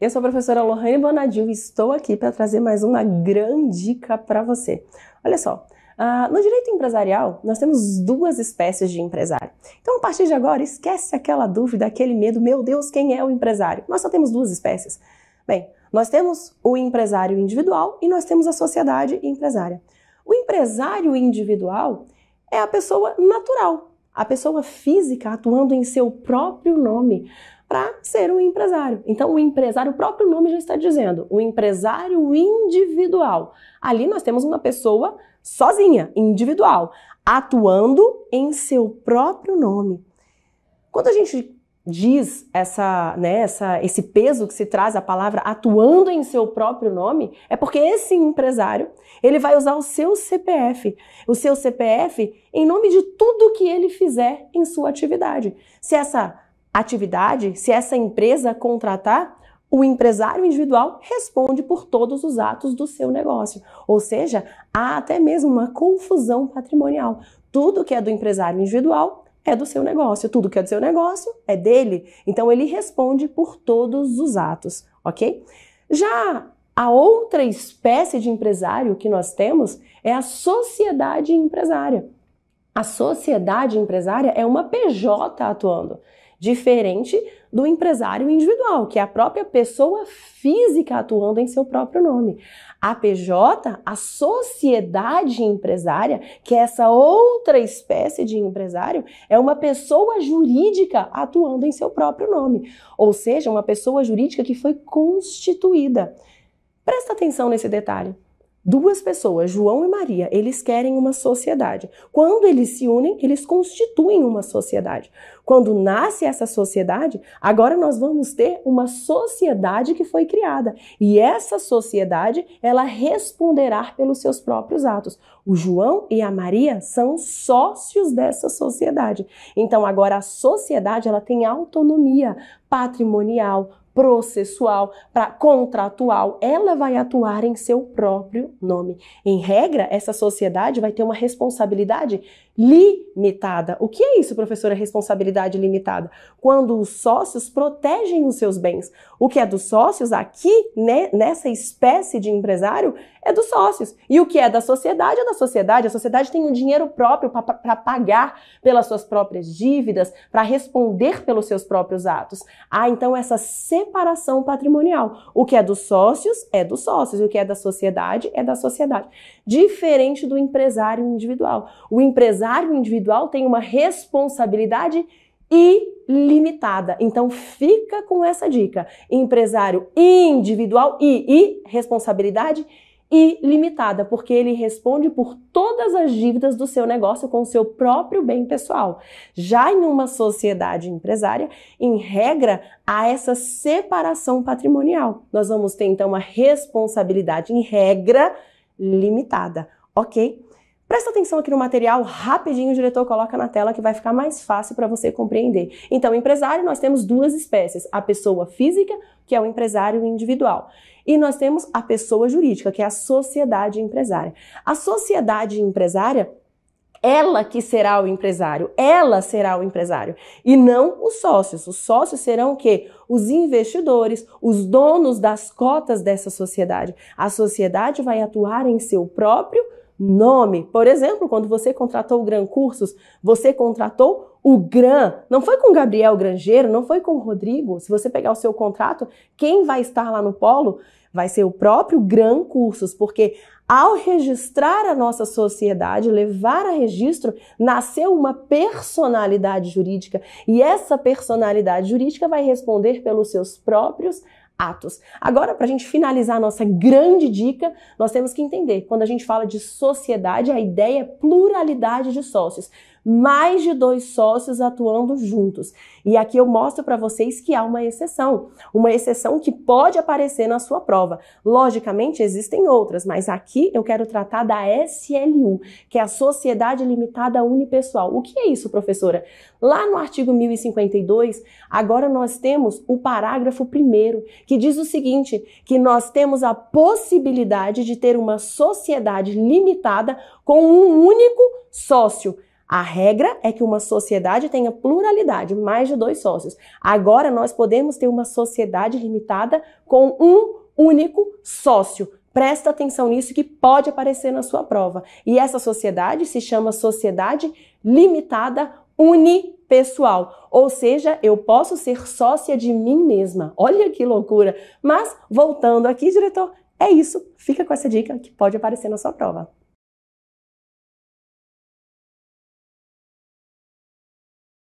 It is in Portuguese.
Eu sou a professora Lohane Bonadil e estou aqui para trazer mais uma grande dica para você. Olha só, uh, no direito empresarial nós temos duas espécies de empresário. Então, a partir de agora, esquece aquela dúvida, aquele medo, meu Deus, quem é o empresário? Nós só temos duas espécies. Bem, nós temos o empresário individual e nós temos a sociedade empresária. O empresário individual é a pessoa natural, a pessoa física atuando em seu próprio nome para ser um empresário. Então, o empresário, o próprio nome já está dizendo, o empresário individual. Ali nós temos uma pessoa sozinha, individual, atuando em seu próprio nome. Quando a gente diz essa, né, essa, esse peso que se traz a palavra atuando em seu próprio nome, é porque esse empresário, ele vai usar o seu CPF, o seu CPF em nome de tudo que ele fizer em sua atividade. Se essa atividade, se essa empresa contratar, o empresário individual responde por todos os atos do seu negócio. Ou seja, há até mesmo uma confusão patrimonial. Tudo que é do empresário individual é do seu negócio, tudo que é do seu negócio é dele. Então ele responde por todos os atos, ok? Já a outra espécie de empresário que nós temos é a sociedade empresária. A sociedade empresária é uma PJ atuando diferente do empresário individual, que é a própria pessoa física atuando em seu próprio nome. A PJ, a sociedade empresária, que é essa outra espécie de empresário, é uma pessoa jurídica atuando em seu próprio nome, ou seja, uma pessoa jurídica que foi constituída. Presta atenção nesse detalhe. Duas pessoas, João e Maria, eles querem uma sociedade. Quando eles se unem, eles constituem uma sociedade. Quando nasce essa sociedade, agora nós vamos ter uma sociedade que foi criada. E essa sociedade, ela responderá pelos seus próprios atos. O João e a Maria são sócios dessa sociedade. Então agora a sociedade, ela tem autonomia patrimonial, processual, para contratual, ela vai atuar em seu próprio nome. Em regra, essa sociedade vai ter uma responsabilidade limitada limitada. O que é isso, professora, responsabilidade limitada? Quando os sócios protegem os seus bens. O que é dos sócios aqui, né, nessa espécie de empresário, é dos sócios. E o que é da sociedade é da sociedade. A sociedade tem um dinheiro próprio para pagar pelas suas próprias dívidas, para responder pelos seus próprios atos. Há então essa separação patrimonial. O que é dos sócios é dos sócios, e o que é da sociedade é da sociedade. Diferente do empresário individual. O empresário individual individual tem uma responsabilidade ilimitada. Então fica com essa dica. Empresário individual e, e responsabilidade ilimitada, porque ele responde por todas as dívidas do seu negócio com o seu próprio bem pessoal. Já em uma sociedade empresária, em regra, há essa separação patrimonial. Nós vamos ter então uma responsabilidade em regra limitada, OK? Presta atenção aqui no material, rapidinho o diretor coloca na tela que vai ficar mais fácil para você compreender. Então, empresário, nós temos duas espécies: a pessoa física, que é o empresário individual, e nós temos a pessoa jurídica, que é a sociedade empresária. A sociedade empresária ela que será o empresário, ela será o empresário e não os sócios. Os sócios serão o quê? Os investidores, os donos das cotas dessa sociedade. A sociedade vai atuar em seu próprio nome. Por exemplo, quando você contratou o Gran Cursos, você contratou o Gran, não foi com Gabriel Grangeiro, não foi com Rodrigo. Se você pegar o seu contrato, quem vai estar lá no polo vai ser o próprio Gran Cursos, porque ao registrar a nossa sociedade, levar a registro, nasceu uma personalidade jurídica e essa personalidade jurídica vai responder pelos seus próprios atos. Agora, para a gente finalizar a nossa grande dica, nós temos que entender: quando a gente fala de sociedade, a ideia é pluralidade de sócios mais de dois sócios atuando juntos. E aqui eu mostro para vocês que há uma exceção, uma exceção que pode aparecer na sua prova. Logicamente existem outras, mas aqui eu quero tratar da SLU, que é a Sociedade Limitada Unipessoal. O que é isso, professora? Lá no artigo 1052, agora nós temos o parágrafo primeiro, que diz o seguinte, que nós temos a possibilidade de ter uma sociedade limitada com um único sócio. A regra é que uma sociedade tenha pluralidade, mais de dois sócios. Agora nós podemos ter uma sociedade limitada com um único sócio. Presta atenção nisso que pode aparecer na sua prova. E essa sociedade se chama sociedade limitada unipessoal, ou seja, eu posso ser sócia de mim mesma. Olha que loucura! Mas voltando aqui, diretor, é isso. Fica com essa dica que pode aparecer na sua prova.